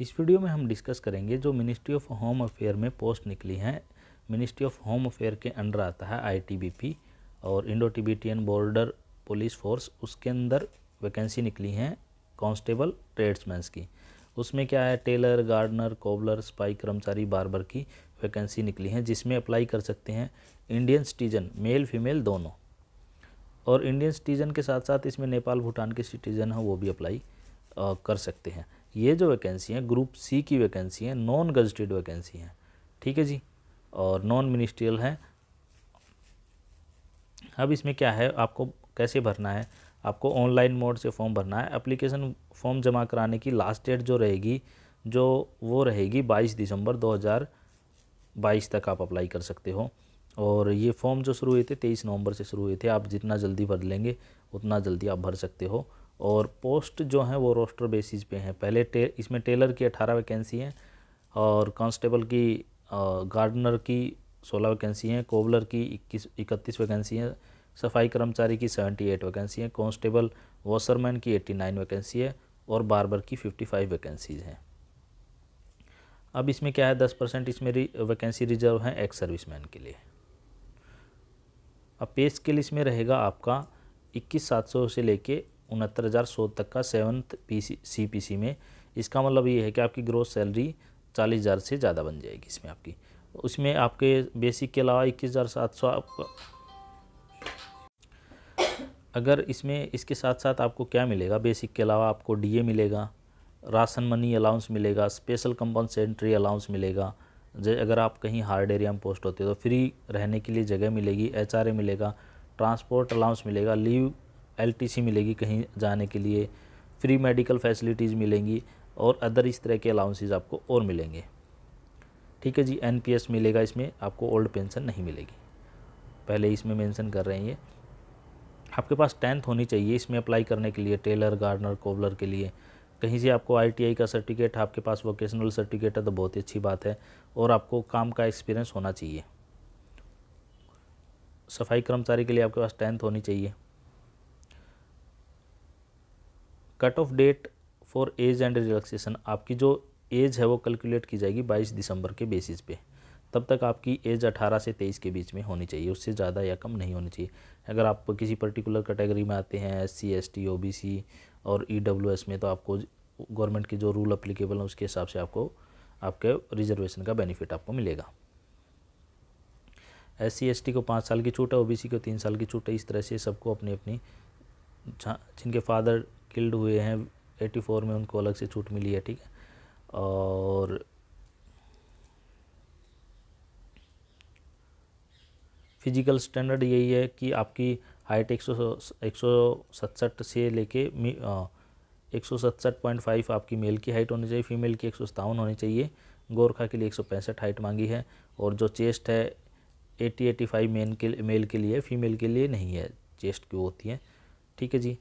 इस वीडियो में हम डिस्कस करेंगे जो मिनिस्ट्री ऑफ होम अफेयर में पोस्ट निकली हैं मिनिस्ट्री ऑफ होम अफेयर के अंडर आता है आईटीबीपी और Indo Tibetan border police force उसके अंदर वैकेंसी निकली हैं कांस्टेबल ट्रेड्समैन की उसमें क्या है टेलर गार्डनर कोबलर स्पाई कर्मचारी बारबर की वैकेंसी निकली हैं जिसमें अप्लाई कर सकते हैं इंडियन सिटीजन मेल फीमेल दोनों और इंडियन सिटीजन के साथ साथ इसमें नेपाल भूटान के सिटीजन हैं वो भी अप्लाई कर सकते हैं ये जो वैकेंसी हैं ग्रुप सी की वैकेंसी हैं नॉन गजटेड वैकेंसी हैं ठीक है जी और नॉन मिनिस्ट्रियल हैं अब इसमें क्या है आपको कैसे भरना है आपको ऑनलाइन मोड से फॉर्म भरना है एप्लीकेशन फॉर्म जमा कराने की लास्ट डेट जो रहेगी जो वो रहेगी 22 दिसंबर 2022 तक आप अप्लाई कर सकते हो और ये फॉर्म जो शुरू हुए थे 23 नवंबर से शुरू हुए थे आप जितना जल्दी भर लेंगे उतना जल्दी आप भर सकते हो और पोस्ट जो हैं वो रोस्टर बेसिस पे हैं पहले टे, इसमें टेलर की अठारह वैकेंसी हैं और कांस्टेबल की गार्डनर की सोलह वैकेंसी हैं कोबलर की इक्कीस इकतीस वैकेंसी हैं सफाई कर्मचारी की सेवेंटी एट वैकेंसी हैं कांस्टेबल वॉशरमैन की एट्टी नाइन वैकेंसी है और बारबर की फिफ्टी फाइव वैकेंसीज़ हैं अब इसमें क्या है दस परसेंट इसमें वैकेंसी रिजर्व हैं एक्स मैन के लिए अब पे स्केल इसमें रहेगा आपका इक्कीस सात सौ से लेके उनहत्तर हज़ार सौ तक का seventh P C P C में इसका मतलब ये है कि आपकी ग्रोथ सैलरी चालीस हज़ार से ज़्यादा बन जाएगी इसमें आपकी उसमें आपके बेसिक के अलावा इक्कीस हज़ार सात सौ आपका अगर इसमें इसके साथ साथ आपको क्या मिलेगा बेसिक के अलावा आपको डीए मिलेगा राशन मनी अलाउंस मिलेगा स्पेशल कंपनसेंट्री अलाउंस मिलेगा जैसे अगर आप कहीं हार्ड एरिया में पोस्ट होते हो तो फ्री रहने के लिए जगह मिलेगी एच मिलेगा ट्रांसपोर्ट अलाउंस मिलेगा लीव एलटीसी मिलेगी कहीं जाने के लिए फ्री मेडिकल फैसिलिटीज़ मिलेंगी और अदर इस तरह के अलाउंसेज आपको और मिलेंगे ठीक है जी एनपीएस मिलेगा इसमें आपको ओल्ड पेंशन नहीं मिलेगी पहले इसमें मेंशन कर रहे हैं ये आपके पास टेंथ होनी चाहिए इसमें अप्लाई करने के लिए टेलर गार्डनर कोबलर के लिए कहीं से आपको आईटीआई का सर्टिफिकेट आपके पास वोकेशनल सर्टिफिकेट है तो बहुत ही अच्छी बात है और आपको काम का एक्सपीरियंस होना चाहिए सफाई कर्मचारी के लिए आपके पास टेंथ होनी चाहिए cut off date for age and relaxation आपकी जो एज है वो कैलकुलेट की जाएगी 22 दिसंबर के बेसिस पे तब तक आपकी एज 18 से 23 के बीच में होनी चाहिए उससे ज़्यादा या कम नहीं होनी चाहिए अगर आप किसी पर्टिकुलर कैटेगरी में आते हैं S C S T O B C और ई डब्ल्यू एस में तो आपको गवर्नमेंट के जो रूल अप्लीकेबल हैं उसके हिसाब से आपको आपके रिजर्वेशन का बेनिफिट आपको मिलेगा एस सी एस टी को पाँच साल की छूट है ओ बी सी को तीन साल की छूट है इस तरह से सबको अपनी अपनी जिनके फादर किल्ड हुए हैं 84 में उनको अलग से छूट मिली है ठीक है और फिजिकल स्टैंडर्ड यही है कि आपकी हाइट एक सौ एक सौ सतसठ से लेके एक सौ पॉइंट फाइव आपकी मेल की हाइट होनी चाहिए फीमेल की एक सौ होनी चाहिए गोरखा के लिए एक सौ पैंसठ हाइट मांगी है और जो चेस्ट है 80 एटी फाइव मेन के मेल के लिए फीमेल के लिए नहीं है चेस्ट की होती है ठीक है जी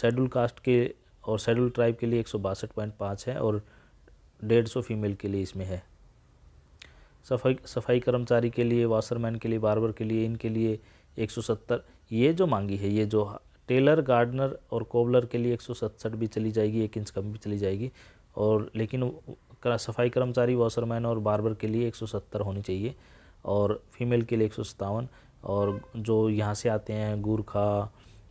शेड्यूल कास्ट के और शेड्यूल ट्राइब के लिए एक है और डेढ़ सौ फीमेल के लिए इसमें है सफाई सफाई कर्मचारी के लिए वाशरमैन के लिए बारबर के लिए इनके लिए 170 ये जो मांगी है ये जो टेलर गार्डनर और कोबलर के लिए एक भी चली जाएगी एक इंच कम भी चली जाएगी और लेकिन सफाई कर्मचारी वाशरमैन और बारबर के लिए 170 होनी चाहिए और फीमेल के लिए एक और जो यहाँ से आते हैं गुरखा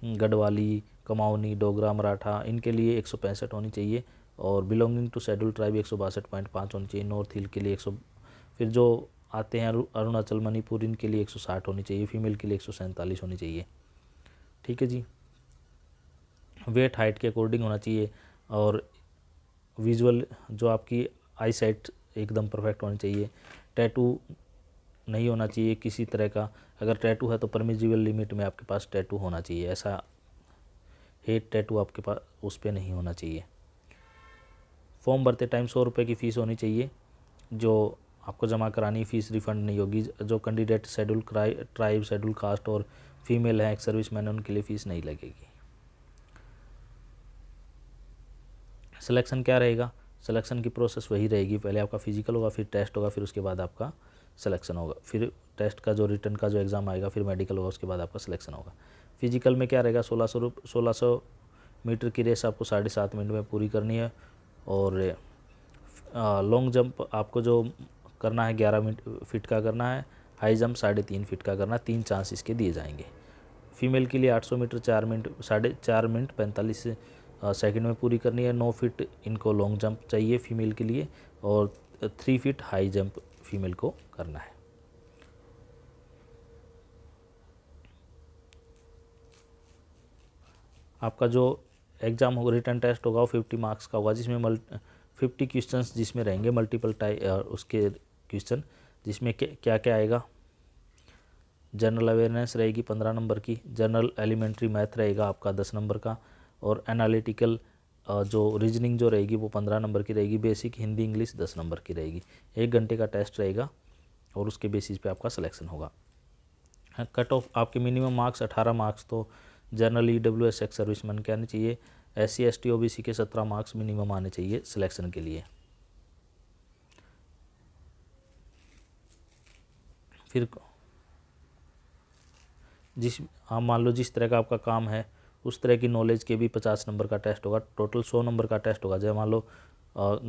गढ़वाली कमाऊनी डोगरा मराठा इनके लिए एक होनी चाहिए और बिलोंगिंग टू शेड्यूल ट्राइब एक होनी चाहिए नॉर्थ हिल के लिए एक फिर जो आते हैं अरुणाचल मणिपुर इनके लिए 160 होनी चाहिए फीमेल के लिए एक होनी चाहिए ठीक है जी वेट हाइट के अकॉर्डिंग होना चाहिए और विजुअल जो आपकी आई साइट एकदम परफेक्ट होनी चाहिए टैटू नहीं होना चाहिए किसी तरह का अगर टैटू है तो परमिजिबल लिमिट में आपके पास टैटू होना चाहिए ऐसा हेड टैटू आपके पास उस पर नहीं होना चाहिए फॉर्म भरते टाइम सौ रुपये की फ़ीस होनी चाहिए जो आपको जमा करानी फ़ीस रिफंड नहीं होगी जो candidate schedule tribe schedule caste और फीमेल हैं एक सर्विस मैन उनके लिए फ़ीस नहीं लगेगी सिलेक्शन क्या रहेगा सिलेक्शन की प्रोसेस वही रहेगी पहले आपका फिजिकल होगा फिर टेस्ट होगा फिर उसके बाद आपका सिलेक्शन होगा फिर टेस्ट का जो रिटर्न का जो एग्ज़ाम आएगा फिर मेडिकल होगा उसके बाद आपका सिलेक्शन होगा फिजिकल में क्या रहेगा सोलह सौ सोलह सौ मीटर की रेस आपको साढ़े सात मिनट में पूरी करनी है और लॉन्ग जंप आपको जो करना है ग्यारह मिनट फिट का करना है हाई जंप साढ़े तीन फिट का करना तीन चांस इसके दिए जाएंगे फीमेल के लिए 800 मीटर चार मिनट साढ़े चार मिनट पैंतालीस सेकंड में पूरी करनी है नौ फिट इनको लॉन्ग जंप चाहिए फीमेल के लिए और three feet high jump female को करना है आपका जो एग्ज़ाम होगा रिटर्न टेस्ट होगा वो फिफ्टी मार्क्स का होगा जिसमें मल्ट फिफ्टी क्वेश्चन जिसमें रहेंगे मल्टीपल टाइप उसके क्वेश्चन जिसमें क्या क्या आएगा जनरल अवेयरनेस रहेगी पंद्रह नंबर की जनरल एलिमेंट्री मैथ रहेगा आपका दस नंबर का और एनालिटिकल जो रीजनिंग जो रहेगी वो पंद्रह नंबर की रहेगी बेसिक हिंदी इंग्लिश दस नंबर की रहेगी एक घंटे का टेस्ट रहेगा और उसके बेसिस पे आपका सिलेक्शन होगा कट ऑफ आपके मिनिमम मार्क्स अठारह मार्क्स तो general E e W S ex serviceman के आने चाहिए S C S T O B C के सत्रह मार्क्स मिनिमम आने चाहिए सिलेक्शन के लिए फिर जिस हाँ मान लो जिस तरह का आपका काम है उस तरह की नॉलेज के भी पचास नंबर का टेस्ट होगा टोटल सौ नंबर का टेस्ट होगा जैसे मान लो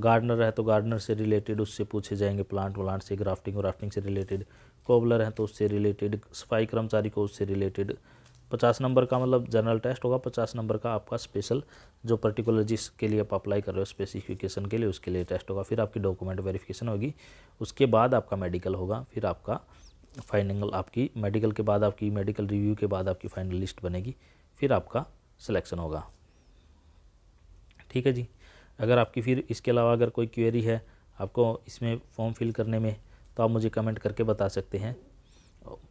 गार्डनर है तो गार्डनर से रिलेटेड उससे पूछे जाएंगे प्लांट व्लांट से ग्राफ्टिंग व्राफ्टिंग से रिलेटेड कोबलर हैं तो उससे रिलेटेड सफाई कर्मचारी को उससे रिलेटेड पचास नंबर का मतलब जनरल टेस्ट होगा पचास नंबर का आपका स्पेशल जो पर्टिकुलर जिसके लिए आप अप्लाई कर रहे हो स्पेसिफिकेशन के लिए उसके लिए टेस्ट होगा फिर आपकी डॉक्यूमेंट वेरिफिकेशन होगी उसके बाद आपका मेडिकल होगा फिर आपका फाइनल आपकी मेडिकल के बाद आपकी मेडिकल रिव्यू के बाद आपकी फाइनल लिस्ट बनेगी फिर आपका सिलेक्शन होगा ठीक है जी अगर आपकी फिर इसके अलावा अगर कोई क्वेरी है आपको इसमें फॉर्म फिल करने में तो आप मुझे कमेंट करके बता सकते हैं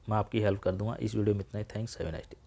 मैं आपकी हेल्प कर दूंगा इस वीडियो में इतना ही थैंक्स हैवे नाइस डे